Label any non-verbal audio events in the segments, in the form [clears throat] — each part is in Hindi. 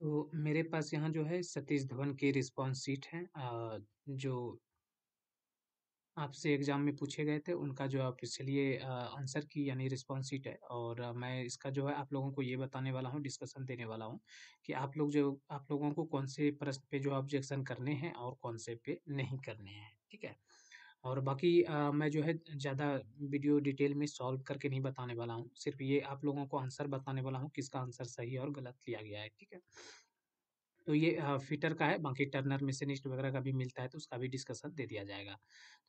तो मेरे पास यहाँ जो है सतीश धवन की रिस्पॉन्स सीट है जो आपसे एग्ज़ाम में पूछे गए थे, उनका जो आप इसलिए आंसर की यानी रिस्पॉन्स सीट है और मैं इसका जो है आप लोगों को ये बताने वाला हूँ, डिस्कशन देने वाला हूँ कि आप लोग जो आप लोगों को कौन से प्रश्न पे जो ऑब्जेक्शन करने हैं और कौन से पे नहीं करने हैं, ठीक है? और बाकी आ, मैं जो है ज़्यादा वीडियो डिटेल में सॉल्व करके नहीं बताने वाला हूँ, सिर्फ़ ये आप लोगों को आंसर बताने वाला हूँ, किसका आंसर सही और गलत लिया गया है, ठीक है? तो ये फिटर का है, बाकी टर्नर मेसेनिस्ट वगैरह का भी मिलता है, तो उसका भी डिस्कशन दे दिया जाएगा।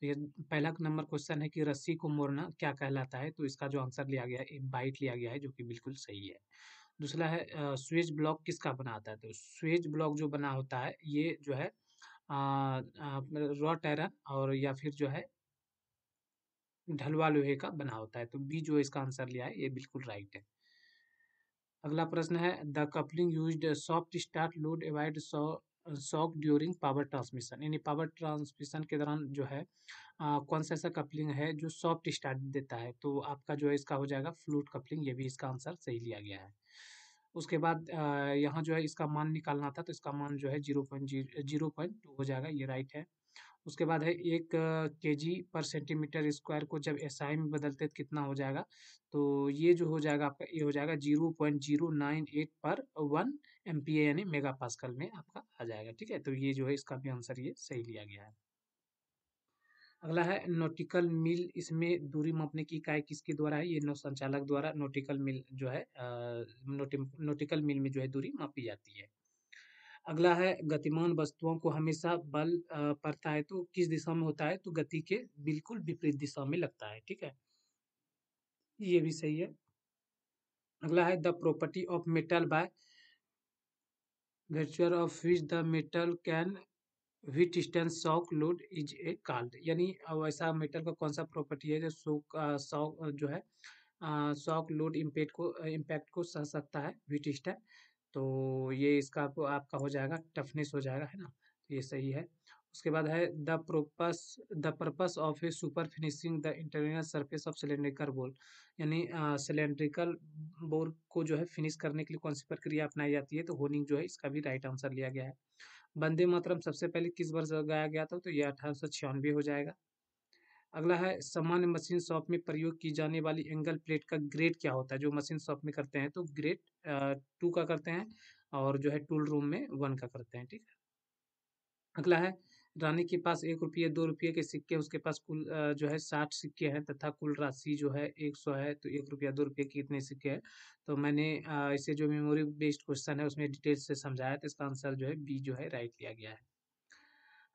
तो ये पहला नंबर क्वेश्चन है कि रस्सी को मोड़ना क्या कहलाता है? तो इसका जो आंसर लिया गया है, बाइट लिया गया है, जो कि बिल्कुल सही है। दूसरा है स्वेज ब्लॉक किसका बना है? तो स्वेज ब्लॉक जो बना होता है, ये जो है रॉ टायरन और या फिर जो है ढलवा लोहे का बना होता है तो बी जो इसका आंसर लिया है ये बिल्कुल राइट है अगला प्रश्न है the coupling use soft start load avoid sock shock during power transmission यानी पावर ट्रांसमिशन के दौरान जो है आ, कौन सा ऐसा कपलिंग है जो सॉफ्ट स्टार्ट देता है तो आपका जो है इसका हो जाएगा फ्लूट कपलिंग ये भी इसका आंसर सही लिया गया है उसके बाद यहाँ जो है इसका मान निकालना था तो इसका मान जो है zero point zero point two हो जाएगा ये राइट है उसके बाद है एक के जी पर सेंटीमीटर स्क्वायर को जब एस में बदलते तो कितना हो जाएगा तो ये जो हो जाएगा आपका ये हो जाएगा zero point zero nine eight पर वन एम यानी मेगा पास्कल में आपका आ जाएगा ठीक है तो ये जो है इसका भी आंसर ये सही लिया गया है अगला है नोटिकल मिल इसमें दूरी मापने की इकाई किसके द्वारा है ये नौ संचालक द्वारा नोटिकल मिल जो है नोटि, नोटिकल मिल में जो है दूरी मापी जाती है अगला है गतिमान वस्तुओं को हमेशा बल पड़ता है तो किस दिशा में होता है तो गति के बिल्कुल विपरीत दिशा में लगता है ठीक है ये भी सही है अगला है the property of metal by virtual of which the metal can withstand shock load is a card यानी ऐसा मेटल का कौन सा प्रॉपर्टी है जो शोक शॉक जो है शॉक लोड इम्पेक्ट को इम्पैक्ट को सह सकता है विट व्हीटस्टोन तो ये इसका आपका हो जाएगा टफनेस हो जाएगा है ना तो ये सही है उसके बाद है the purpose the purpose of a super finishing the internal surface of cylindrical bore यानी सिलेंड्रिकल बोल को जो है फिनिश करने के लिए कौन सी प्रक्रिया अपनाई जाती है तो होनिंग जो है इसका भी राइट आंसर लिया गया है वंदे मातरम सबसे पहले किस वर्ष गाया गया था तो यह अठारह हो जाएगा अगला है सामान्य मशीन शॉप में प्रयोग की जाने वाली एंगल प्लेट का ग्रेड क्या होता है जो मशीन शॉप में करते हैं तो ग्रेड टू का करते हैं और जो है टूल रूम में वन का करते हैं ठीक है अगला है रानी के पास एक रुपये दो रुपये के सिक्के उसके पास कुल जो है साठ सिक्के हैं तथा कुल राशि जो है एक सौ है तो एक रुपया दो रुपये के इतने सिक्के हैं तो मैंने इसे जो मेमोरी बेस्ड क्वेश्चन है उसमें डिटेल से समझाया तो इसका आंसर जो है बी जो है राइट लिया गया है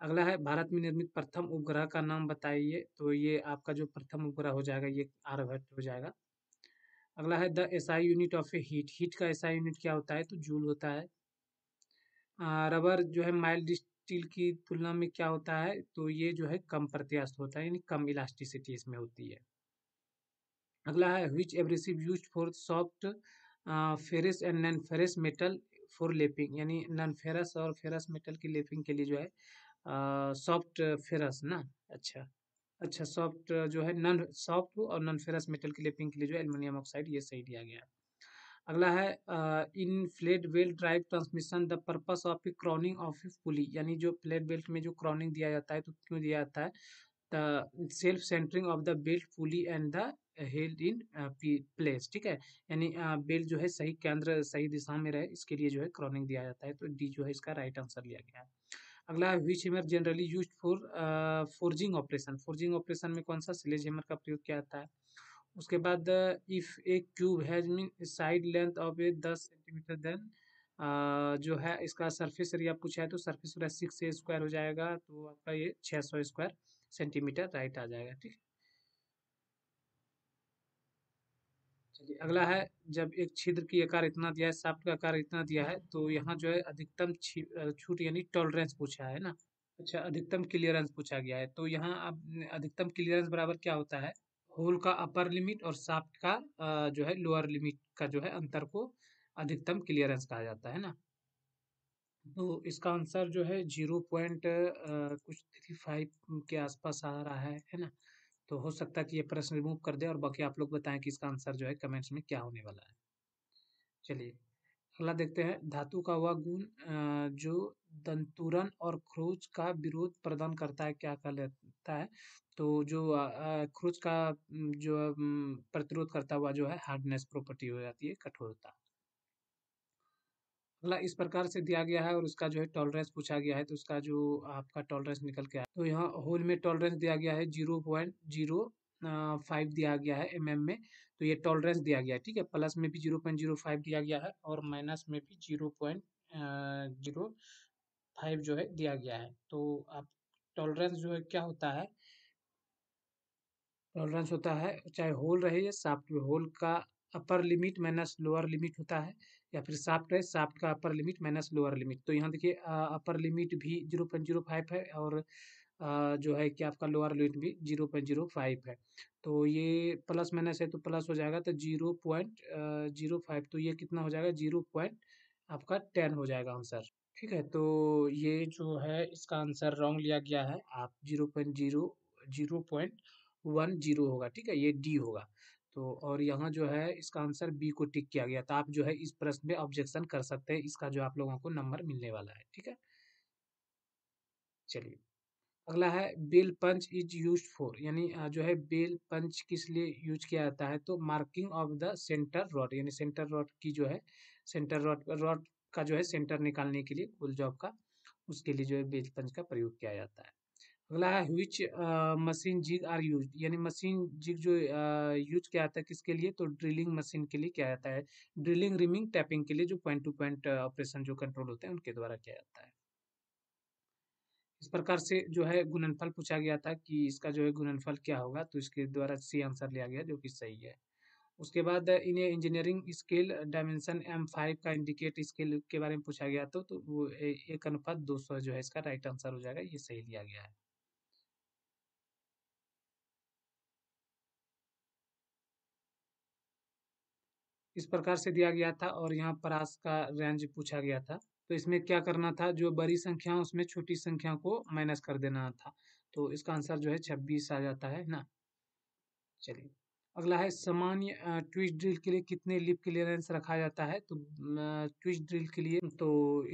अगला है भारत में निर्मित प्रथम उपग्रह का नाम बताइए तो ये आपका जो प्रथम उपग्रह हो जाएगा ये आर्यभट्ट हो जाएगा अगला है the SI unit of a heat heat का एसआई यूनिट क्या होता है तो जूल होता है रबर जो है माइल स्टील की तुलना में क्या होता है तो ये जो है कम प्रत्यास्थ होता है यानी कम इलास्टिसिटी इसमें होती है अगला है which abrasive use for soft ferrous and non ferrous metal for lapping यानी नॉन फेरस और फेरस मेटल की लेपिंग के लिए जो है सॉफ्ट फेरस ना अच्छा अच्छा सॉफ्ट जो है नॉन सॉफ्ट और नॉन फेरस मेटल की लेपिंग के लिए जो है एल्यूमिनियम ऑक्साइड ये सही दिया गया है अगला है in flat belt drive transmission the purpose of a crowning of pulley यानी जो फ्लेट बेल्ट में जो क्रॉनिंग दिया जाता है तो क्यों दिया जाता है the self centering of the belt pulley and the held in place ठीक है यानी बेल्ट जो है सही केंद्र सही दिशा में रहे इसके लिए जो है क्रॉनिंग दिया जाता है तो डी जो है इसका राइट आंसर लिया गया है अगला है hammer generally use for forging operation forging operation में कौन सा सिलेज हेमर का प्रयोग किया जाता है उसके बाद if a cube has mean side length of a दस सेंटीमीटर देन जो है इसका सरफेस एरिया पूछा है तो surface area six A square हो जाएगा तो आपका ये छः सौ स्क्वायर सेंटीमीटर राइट आ जाएगा ठीक चलिए अगला है जब एक छिद्र की आकार इतना दिया है साफ्ट का आकार इतना दिया है तो यहाँ जो है अधिकतम छूट यानी टॉलरेंस पूछा है ना अच्छा अधिकतम क्लियरेंस पूछा गया है तो यहाँ अब अधिकतम क्लियरेंस बराबर क्या होता है होल का अपर लिमिट और साफ्ट का जो है लोअर लिमिट का जो है अंतर को अधिकतम क्लियरेंस कहा जाता है ना तो इसका आंसर जो है जीरो पॉइंट कुछ थ्री फाइव के आसपास आ रहा है है ना तो हो सकता है कि ये प्रश्न रिमूव कर दे और बाकी आप लोग बताएं कि इसका आंसर जो है कमेंट्स में क्या होने वाला है चलिए अगला देखते हैं धातु का वह गुण जो दंतुरन और खरोच का विरोध प्रदान करता है क्या सकता है तो जो अखरोट का जो प्रतिरोध करता हुआ जो है हार्डनेस प्रॉपर्टी हो जाती है कठोरता अगला इस प्रकार से दिया गया है और उसका जो है टॉलरेंस पूछा गया है तो उसका जो आपका टॉलरेंस निकल के आया तो यहाँ होल में टॉलरेंस दिया गया है जीरो पॉइंट जीरो फाइव दिया गया है एमएम में तो ये टॉलरेंस दिया गया है ठीक है प्लस में भी जीरो पॉइंट जीरो फाइव दिया गया है और माइनस में भी जीरो पॉइंट जीरो फाइव जो है दिया गया है तो आप टॉलरेंस जो है क्या होता है टॉलरेंस होता है चाहे होल रहे या साफ्ट होल का upper limit minus lower limit होता है या फिर साफ्ट है साफ्ट का upper limit minus lower limit तो यहाँ देखिए अपर लिमिट भी जीरो पॉइंट जीरो फाइव है और आ, जो है कि आपका लोअर लिमिट भी जीरो पॉइंट जीरो फाइव है तो ये प्लस माइनस है तो प्लस हो जाएगा तो जीरो पॉइंट जीरो फाइव तो ये कितना हो जाएगा जीरो पॉइंट आपका टेन हो जाएगा आंसर ठीक है तो ये जो है इसका आंसर रॉन्ग लिया गया है आप zero point zero zero point one zero होगा ठीक है ये डी होगा तो और यहाँ जो है इसका आंसर बी को टिक किया गया तो आप जो है इस प्रश्न में ऑब्जेक्शन कर सकते हैं इसका जो आप लोगों को नंबर मिलने वाला है ठीक है चलिए अगला है bell punch is use for यानी जो है बेल पंच किस लिए यूज किया जाता है तो marking of the centre rod यानी सेंटर रॉड की जो है सेंटर रॉड रॉड का जो है सेंटर निकालने के लिए कुल जॉब का उसके लिए जो है बेल पंच का प्रयोग किया जाता है अगला है which machine jig are use यानी मशीन जिग जो यूज किया जाता है किसके लिए तो ड्रिलिंग मशीन के लिए किया जाता है ड्रिलिंग रिमिंग टैपिंग के लिए जो पॉइंट टू पॉइंट ऑपरेशन जो कंट्रोल होते हैं उनके द्वारा किया जाता है इस प्रकार से जो है गुणनफल पूछा गया था कि इसका जो है गुणनफल क्या होगा तो इसके द्वारा सी आंसर लिया गया जो कि सही है उसके बाद इन्हें engineering scale dimension M five का इंडिकेट स्केल के बारे में पूछा गया तो, तो वो एक अनुपात दो सौ जो है इसका राइट आंसर हो जाएगा ये सही लिया गया है इस प्रकार से दिया गया था और यहाँ परास का रेंज पूछा गया था तो इसमें क्या करना था जो बड़ी संख्या उसमें छोटी संख्या को माइनस कर देना था तो इसका आंसर जो है छब्बीस आ जाता है ना चलिए अगला है सामान्य ट्विस्ट ड्रिल के लिए कितने लिप क्लियरेंस रखा जाता है तो ट्विस्ट ड्रिल के लिए तो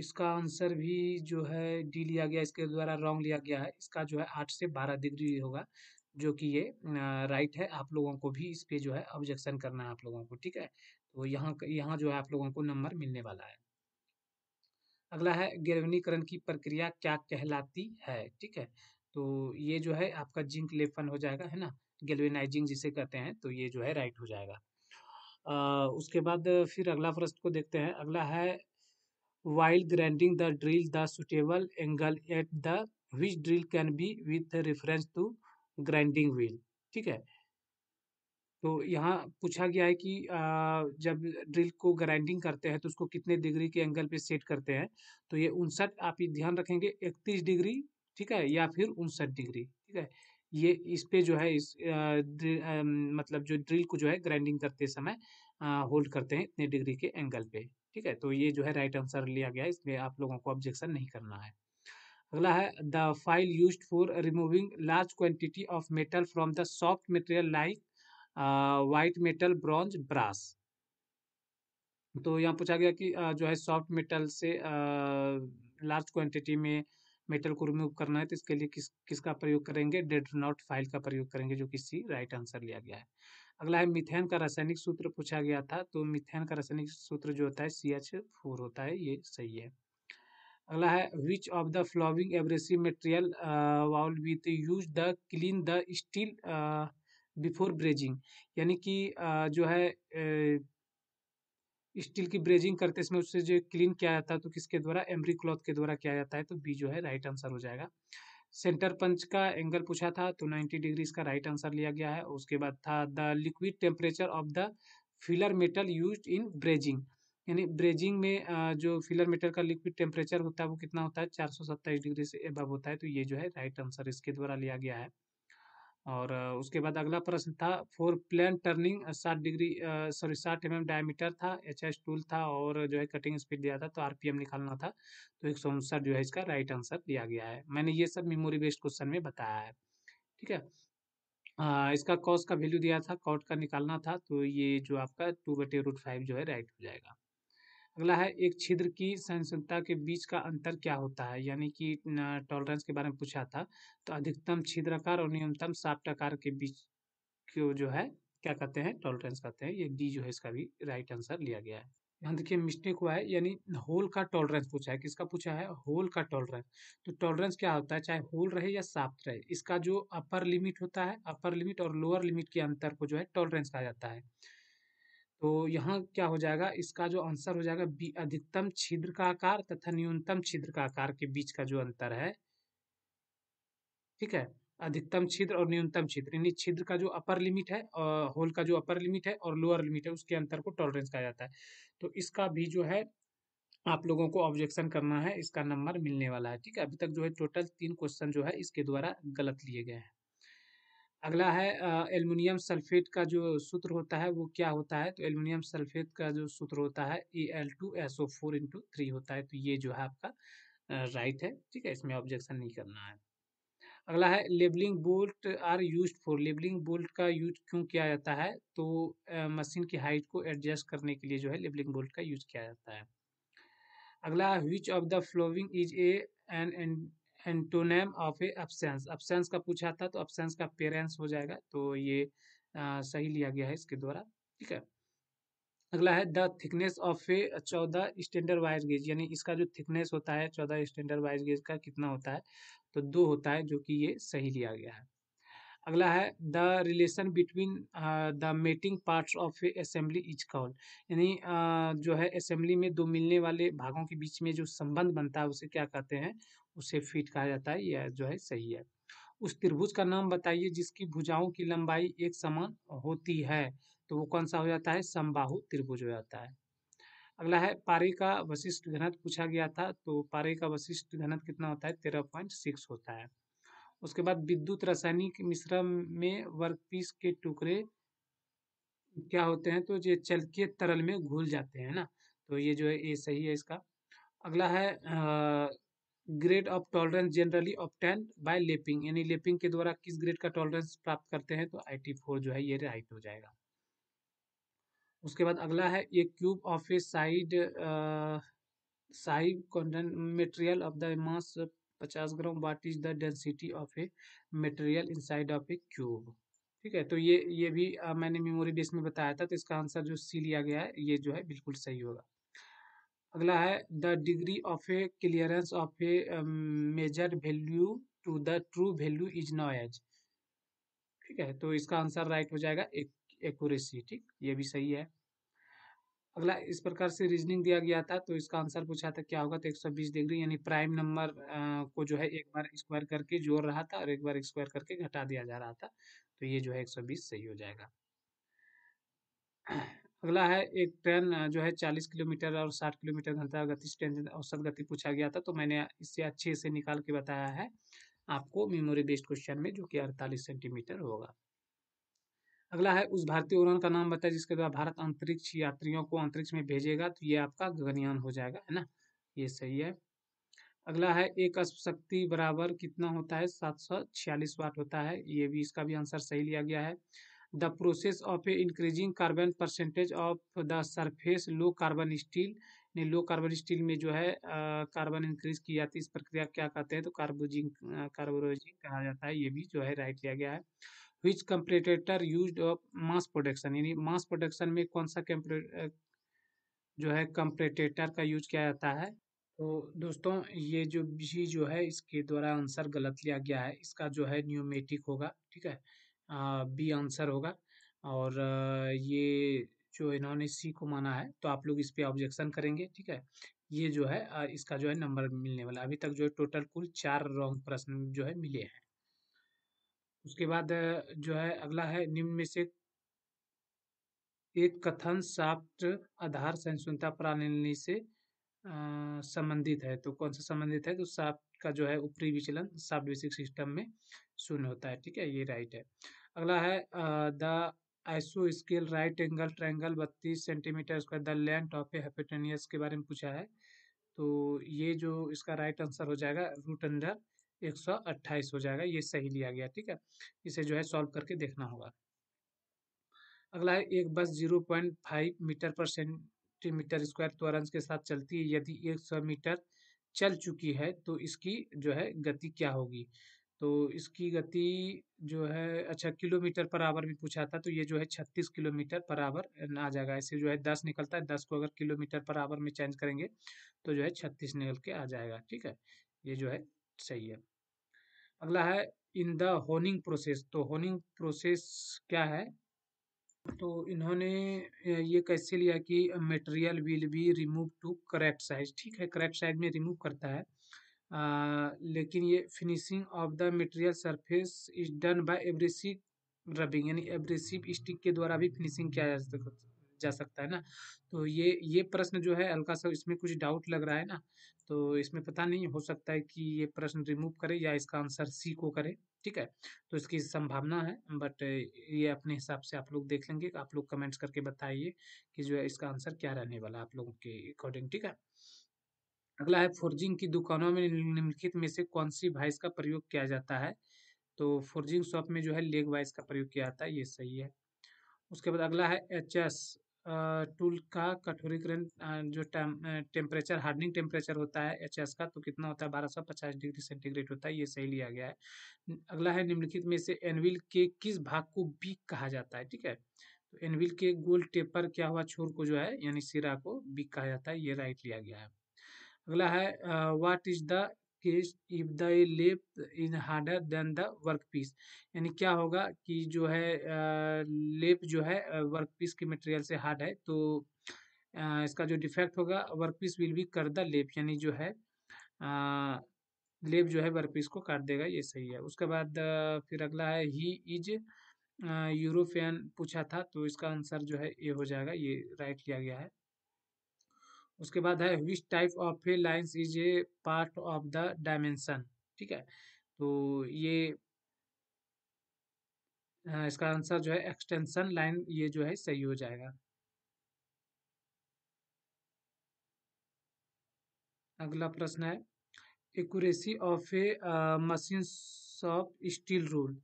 इसका आंसर भी जो है डी लिया गया इसके द्वारा रॉन्ग लिया गया है इसका जो है आठ से बारह डिग्री होगा जो कि ये राइट है आप लोगों को भी इस पे जो है ऑब्जेक्शन करना है आप लोगों को ठीक है तो यहाँ यहाँ जो है आप लोगों को नंबर मिलने वाला है अगला है गिरवनीकरण की प्रक्रिया क्या कहलाती है ठीक है तो ये जो है आपका जिंक लेपन हो जाएगा है ना गेलवेनाइजिंग जिसे कहते हैं तो ये जो है राइट हो जाएगा आ, उसके बाद फिर अगला प्रश्न को देखते हैं अगला है while grinding the drill the suitable angle at the which drill can be with reference to grinding wheel ठीक है तो यहाँ पूछा गया है कि जब ड्रिल को ग्राइंडिंग करते हैं तो उसको कितने डिग्री के एंगल पे सेट करते हैं तो ये उनसठ आप ध्यान रखेंगे इकतीस डिग्री ठीक है या फिर उनसठ डिग्री ठीक है ये इस पे जो है इस अ, मतलब जो ड्रिल को जो है ग्राइंडिंग करते समय होल्ड करते हैं इतने डिग्री के एंगल पे ठीक है तो ये जो है राइट आंसर लिया गया है, इसमें आप लोगों को ऑब्जेक्शन नहीं करना है अगला है the file use for removing large quantity of metal from the soft material like white metal bronze brass तो यहाँ पूछा गया कि जो है सॉफ्ट मेटल से लार्ज क्वांटिटी में मेटल को रिमूव करना है तो इसके लिए किस किसका प्रयोग करेंगे डेड नॉट फाइल का प्रयोग करेंगे जो कि सी राइट आंसर लिया गया है अगला है मिथेन का रासायनिक सूत्र पूछा गया था तो मिथेन का रासायनिक सूत्र जो होता है सी एच फोर होता है ये सही है अगला है which of the following abrasive material would with use the clean the steel before brazing यानी कि uh, जो है uh, स्टील की ब्रेजिंग करते इसमें उससे जो क्लीन किया जाता है तो किसके द्वारा एम्ब्री क्लॉथ के द्वारा किया जाता है तो बी जो है राइट आंसर हो जाएगा सेंटर पंच का एंगल पूछा था तो 90 डिग्री इसका राइट आंसर लिया गया है उसके बाद था the liquid temperature of the filler metal use in brazing यानी ब्रेजिंग में जो फिलर मेटल का लिक्विड टेम्परेचर होता है वो कितना होता है चार डिग्री से अबव होता है तो ये जो है राइट आंसर इसके द्वारा लिया गया है और उसके बाद अगला प्रश्न था फोर प्लेन टर्निंग सात डिग्री सॉरी साठ एम एम डायमीटर था एच एस टूल था और जो है कटिंग स्पीड दिया था तो आर पी एम निकालना था तो एक सौ उनसठ जो है इसका राइट आंसर दिया गया है मैंने ये सब मेमोरी बेस्ड क्वेश्चन में बताया है ठीक है आ, इसका कॉस का वैल्यू दिया था कॉट का निकालना था तो ये जो आपका टू बटे रूट फाइव जो है राइट हो जाएगा अगला है एक छिद्र की सहनशीलता के बीच का अंतर क्या होता है यानी कि टॉलरेंस के बारे में पूछा था तो अधिकतम छिद्र आकार और न्यूनतम साफ्ट आकार के बीच को जो है क्या कहते हैं टॉलरेंस कहते हैं ये डी जो है इसका भी राइट आंसर लिया गया है यहाँ देखिए मिस्टेक हुआ है यानी होल का टॉलरेंस पूछा है किसका पूछा है होल का टॉलरेंस तो टॉलरेंस क्या होता है चाहे होल रहे या साफ्ट रहे इसका जो अपर लिमिट होता है अपर लिमिट और लोअर लिमिट के अंतर को जो है टॉलरेंस कहा जाता है तो यहाँ क्या हो जाएगा इसका जो आंसर हो जाएगा बी अधिकतम छिद्र का आकार तथा न्यूनतम छिद्र का आकार के बीच का जो अंतर है ठीक है अधिकतम छिद्र और न्यूनतम छिद्र यानी छिद्र का जो अपर लिमिट है और होल का जो अपर लिमिट है और लोअर लिमिट है उसके अंतर को टॉलरेंस कहा जाता है तो इसका भी जो है आप लोगों को ऑब्जेक्शन करना है इसका नंबर मिलने वाला है ठीक है अभी तक जो है टोटल तीन क्वेश्चन जो है इसके द्वारा गलत लिए गए हैं अगला है एल्युमिनियम सल्फेट का जो सूत्र होता है वो क्या होता है तो एल्युमिनियम सल्फेट का जो सूत्र होता है A L two S O four into three होता है तो ये जो है आपका राइट है ठीक है इसमें ऑब्जेक्शन नहीं करना है अगला है levelling bolt are use for levelling bolt का यूज क्यों किया जाता है तो मशीन की हाइट को एडजस्ट करने के लिए जो है लेबलिंग बोल्ट का यूज किया जाता है अगला which of the following is a an and antonym of a absence absence का पूछा था तो एब्सेंस का पेरेंस हो जाएगा तो ये आ, सही लिया गया है इसके द्वारा ठीक है अगला है द थिकनेस ऑफ ए चौदह स्टैंडर्ड वायर गेज यानी इसका जो थिकनेस होता है चौदह स्टैंडर्ड वायर गेज का कितना होता है तो दो होता है जो कि ये सही लिया गया है अगला है the relation between the mating parts of a assembly is called यानी जो है असेंबली में दो मिलने वाले भागों के बीच में जो संबंध बनता है उसे क्या कहते हैं उसे फीट कहा जाता है यह जो है सही है उस त्रिभुज का नाम बताइए जिसकी भुजाओं की लंबाई एक समान होती है तो वो कौन सा हो जाता है समबाहु त्रिभुज हो जाता है अगला है पारे का वशिष्ठ घनत्व पूछा गया था तो पारे का वशिष्ठ घनत्व कितना होता है तेरह पॉइंट सिक्स होता है उसके बाद विद्युत रासायनिक मिश्रण में वर्क पीस के टुकड़े क्या होते हैं तो ये चल के तरल में घुल जाते हैं ना तो ये जो है ये सही है इसका अगला है grade of tolerance generally obtain by lapping यानी लेपिंग के द्वारा किस ग्रेड का टॉलरेंस प्राप्त करते हैं तो आई फोर जो है ये राइट हो जाएगा उसके बाद अगला है ये cube of a side side material of the mass पचास gram what is the density of a material in of a cube ठीक है तो ये ये भी आ, मैंने मेमोरी डिस्क में बताया था तो इसका आंसर जो सी लिया गया है ये जो है बिल्कुल सही होगा अगला है the degree of a clearance of a measure value to the true value is नॉएज ठीक है तो इसका आंसर राइट हो जाएगा एक्यूरेसी ठीक ये भी सही है अगला इस प्रकार से रीजनिंग दिया गया था तो इसका आंसर पूछा था क्या होगा तो 120 डिग्री यानी प्राइम नंबर को जो है एक बार स्क्वायर करके जोड़ रहा था और एक बार स्क्वायर करके घटा दिया जा रहा था तो ये जो है 120 सही हो जाएगा अगला है एक ट्रेन जो है चालीस किलोमीटर और साठ किलोमीटर घंटा गति से ट्रेन औसत गति पूछा गया था तो मैंने इससे अच्छे से निकाल के बताया है आपको मेमोरी बेस्ड क्वेश्चन में जो कि अड़तालीस सेंटीमीटर होगा अगला है उस भारतीय उड़ान का नाम बताया जिसके द्वारा भारत अंतरिक्ष यात्रियों को अंतरिक्ष में भेजेगा तो ये आपका गगनयान हो जाएगा है ना ये सही है अगला है एक अश्व शक्ति बराबर कितना होता है सात सौ छियालीस वाट होता है ये भी इसका भी आंसर सही लिया गया है process of a increasing carbon percentage of the surface low carbon steel ने लो कार्बन स्टील में जो है कार्बन इंक्रीज की जाती है इस प्रक्रिया क्या कहते हैं तो कार्बोजिंग कार्बोरोजिंग कहा जाता है ये भी जो है राइट किया गया है which comparator use of mass production यानी मास प्रोडक्शन में कौन सा जो है कंपरेटेटर का यूज किया जाता है तो दोस्तों ये जो भी जो है इसके द्वारा आंसर गलत लिया गया है इसका जो है न्यूमेटिक होगा ठीक है बी आंसर होगा और ये जो इन्होंने सी को माना है तो आप लोग इस पर ऑब्जेक्शन करेंगे ठीक है ये जो है इसका जो है नंबर मिलने वाला अभी तक जो है टोटल कुल चार रॉन्ग प्रश्न जो है मिले हैं उसके बाद जो है अगला है निम्न में से एक कथन साफ्ट आधार सहिष्णुता प्रणाली से संबंधित है तो कौन सा संबंधित है तो साफ्ट का जो है ऊपरी विचलन साफ्ट बेसिक सिस्टम में शून्य होता है ठीक है ये राइट है अगला है the iso scale right angle triangle बत्तीस centimetre square the length of a hypotenuse के बारे में पूछा है तो ये जो इसका राइट आंसर हो जाएगा रूट अंडर एक सौ अट्ठाईस हो जाएगा ये सही लिया गया ठीक है इसे जो है सॉल्व करके देखना होगा अगला है एक bus zero point five metre per centimetre square त्वरंज के साथ चलती है यदि एक सौ मीटर चल चुकी है तो इसकी जो है गति क्या होगी तो इसकी गति जो है अच्छा किलोमीटर पर आवर भी पूछा था तो ये जो है छत्तीस किलोमीटर पर आवर आ जाएगा ऐसे जो है दस निकलता है दस को अगर किलोमीटर पर आवर में चेंज करेंगे तो जो है छत्तीस निकल के आ जाएगा ठीक है ये जो है सही है अगला है इन द होनिंग प्रोसेस तो होनिंग प्रोसेस क्या है तो इन्होंने ये कैसे लिया कि material will be remove to correct size ठीक है करेक्ट साइज में रिमूव करता है लेकिन ये finishing of the material surface is done by abrasive rubbing यानी एब्रेसिव स्टिक के द्वारा भी फिनिशिंग किया जा सकता जा सकता है ना तो ये ये प्रश्न जो है हल्का सा इसमें कुछ डाउट लग रहा है ना तो इसमें पता नहीं हो सकता है कि ये प्रश्न रिमूव करे या इसका आंसर सी को करे ठीक है तो इसकी संभावना है बट ये अपने हिसाब से आप लोग देख लेंगे आप लोग कमेंट्स करके बताइए कि जो है इसका आंसर क्या रहने वाला आप लोगों के अकॉर्डिंग ठीक है अगला है फोर्जिंग की दुकानों में निम्नलिखित में से कौन सी वाइस का प्रयोग किया जाता है तो फोर्जिंग शॉप में जो है लेग वाइस का प्रयोग किया जाता है ये सही है उसके बाद अगला है एच एस टूल का कठोरीकरण जो टेम्परेचर हार्डनिंग टेम्परेचर होता है एच एस का तो कितना होता है बारह सौ पचास डिग्री सेंटीग्रेड होता है ये सही लिया गया है अगला है निम्नलिखित में से एनविल के किस भाग को बीक कहा जाता है ठीक है तो एनविल के गोल टेपर क्या हुआ छोर को जो है यानी सिरा को बीक कहा जाता है ये राइट लिया गया है अगला है what is the case if the lap is harder than the work piece यानी क्या होगा कि जो है लेप जो है वर्क पीस के मटेरियल से हार्ड है तो इसका जो डिफेक्ट होगा वर्क पीस विल बी कर द लेप यानी जो है लेप जो है वर्क पीस को काट देगा ये सही है उसके बाद फिर अगला है ही इज यूरोपियन पूछा था तो इसका आंसर जो है ये हो जाएगा ये राइट लिया गया है उसके बाद है which type of a lines is a part of the dimension ठीक है तो ये इसका आंसर जो है एक्सटेंशन लाइन ये जो है सही हो जाएगा अगला प्रश्न है accuracy of a machine of steel rule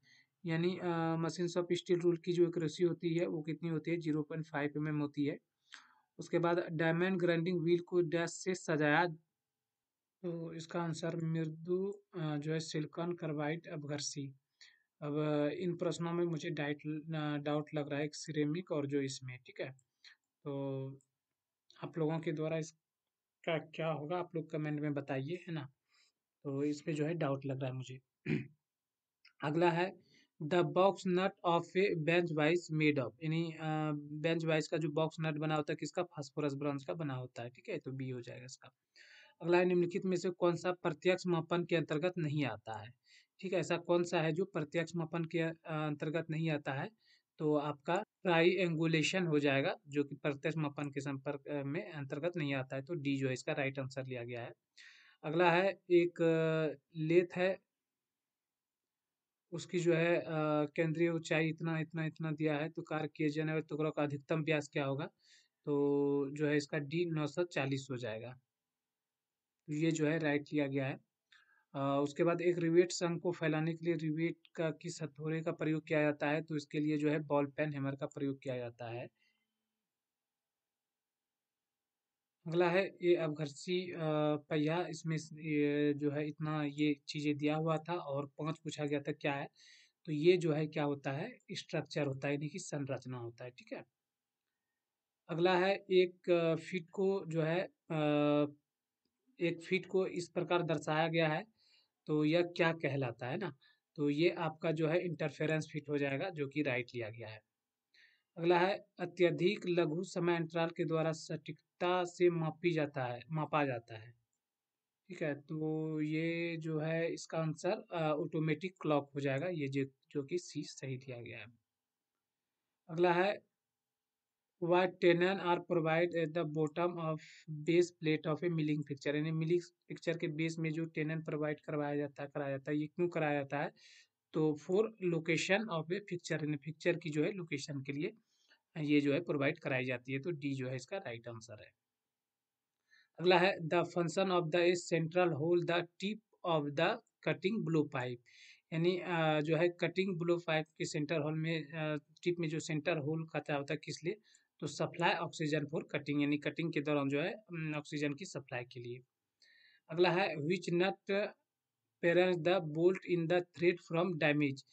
यानी मशीन शॉप स्टील रूल की जो एक्यूरेसी होती है वो कितनी होती है जीरो पॉइंट फाइव एम होती है उसके बाद डायमंड ग्राइंडिंग व्हील को डैश से सजाया तो इसका आंसर मृदु जो है सिलिकॉन कार्बाइड अपघर्षी अब इन प्रश्नों में मुझे डाइट डाउट लग रहा है सिरेमिक और जो इसमें ठीक है तो आप लोगों के द्वारा इसका क्या होगा आप लोग कमेंट में बताइए है ना तो इसमें जो है डाउट लग रहा है मुझे [clears throat] अगला है the box nut of a bench vice made of यानी बेंच वाइज का जो बॉक्स नट बना होता है किसका फास्फोरस ब्रॉन्ज का बना होता है ठीक है तो बी हो जाएगा इसका अगला निम्नलिखित में से कौन सा प्रत्यक्ष मापन के अंतर्गत नहीं आता है ठीक है ऐसा कौन सा है जो प्रत्यक्ष मापन के अंतर्गत नहीं आता है तो आपका ट्राई एंगुलेशन हो जाएगा जो कि प्रत्यक्ष मापन के संपर्क में अंतर्गत नहीं आता है तो डी जो है इसका राइट आंसर लिया गया है अगला है एक लेथ है उसकी जो है केंद्रीय ऊंचाई इतना इतना इतना दिया है तो कार्य किए जाने वाले टुकड़ों का अधिकतम व्यास क्या होगा तो जो है इसका डी नौ सौ चालीस हो जाएगा तो ये जो है राइट लिया गया है आ, उसके बाद एक रिवेट संघ को फैलाने के लिए रिवेट का किस हथौड़े का प्रयोग किया जाता है तो इसके लिए जो है बॉल पेन हेमर का प्रयोग किया जाता है अगला है ये अब घरसी पहिया इसमें जो है इतना ये चीज़ें दिया हुआ था और पांच पूछा गया था क्या है तो ये जो है क्या होता है स्ट्रक्चर होता है यानी कि संरचना होता है ठीक है अगला है एक फीट को जो है एक फीट को इस प्रकार दर्शाया गया है तो यह क्या कहलाता है ना तो ये आपका जो है इंटरफेरेंस फिट हो जाएगा जो कि राइट लिया गया है अगला है अत्यधिक लघु समय अंतराल के द्वारा सटीक सटीकता से मापी जाता है मापा जाता है ठीक है तो ये जो है इसका आंसर ऑटोमेटिक क्लॉक हो जाएगा ये जो जो कि सी सही दिया गया है अगला है white tenon are provide at the bottom of base plate of a milling fixture यानी मिलिंग पिक्चर के बेस में जो टेनन प्रोवाइड करवाया जाता है कराया जाता है ये क्यों कराया जाता है तो for location of a fixture यानी पिक्चर की जो है लोकेशन के लिए ये जो है प्रोवाइड कराई जाती है तो डी जो है इसका राइट आंसर है अगला है the function of the is central hole the tip of the cutting blow pipe यानी जो है कटिंग ब्लू पाइप के सेंटर होल में टिप में जो सेंटर होल खाता होता है किस लिए तो सप्लाई ऑक्सीजन फॉर कटिंग यानी कटिंग के दौरान जो है ऑक्सीजन की सप्लाई के लिए अगला है which nut prevent the bolt in the thread from damage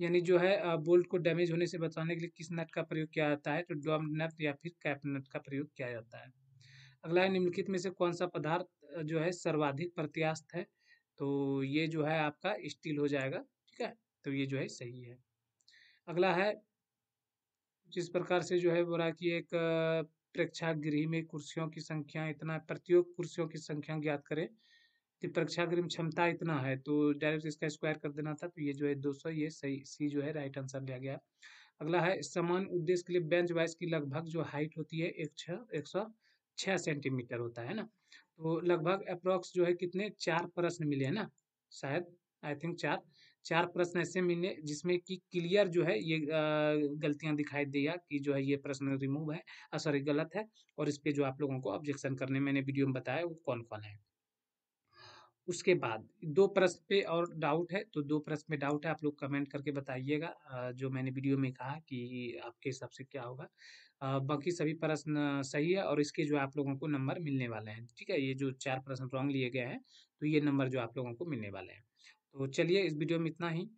यानी जो है बोल्ट को डैमेज होने से बचाने के लिए किस नट का प्रयोग किया जाता है तो डॉम नट या फिर कैप नट का प्रयोग किया जाता है अगला है निम्नलिखित में से कौन सा पदार्थ जो है सर्वाधिक प्रत्यास्थ है तो ये जो है आपका स्टील हो जाएगा ठीक है तो ये जो है सही है अगला है जिस प्रकार से जो है बोला कि एक प्रेक्षागृह में कुर्सियों की संख्या इतना प्रत्योग कुर्सियों की संख्या ज्ञात करें कि प्रक्षाग्रिम क्षमता इतना है तो डायरेक्ट इसका स्क्वायर कर देना था तो ये जो है दो सौ ये सही सी जो है राइट आंसर लिया गया अगला है समान उद्देश्य के लिए बेंच वाइस की लगभग जो हाइट होती है एक छः एक सौ छः सेंटीमीटर होता है ना तो लगभग अप्रोक्स जो है कितने चार प्रश्न मिले हैं ना शायद आई थिंक चार चार प्रश्न ऐसे मिले जिसमें कि क्लियर जो है ये गलतियां दिखाई दिया कि जो है ये प्रश्न रिमूव है सॉरी गलत है और इस पर जो आप लोगों को ऑब्जेक्शन करने मैंने वीडियो में बताया वो कौन कौन है उसके बाद दो प्रश्न पे और डाउट है तो दो प्रश्न में डाउट है आप लोग कमेंट करके बताइएगा जो मैंने वीडियो में कहा कि आपके हिसाब से क्या होगा बाकी सभी प्रश्न सही है और इसके जो आप लोगों को नंबर मिलने वाले हैं ठीक है ये जो चार प्रश्न रॉन्ग लिए गए हैं तो ये नंबर जो आप लोगों को मिलने वाले हैं तो चलिए इस वीडियो में इतना ही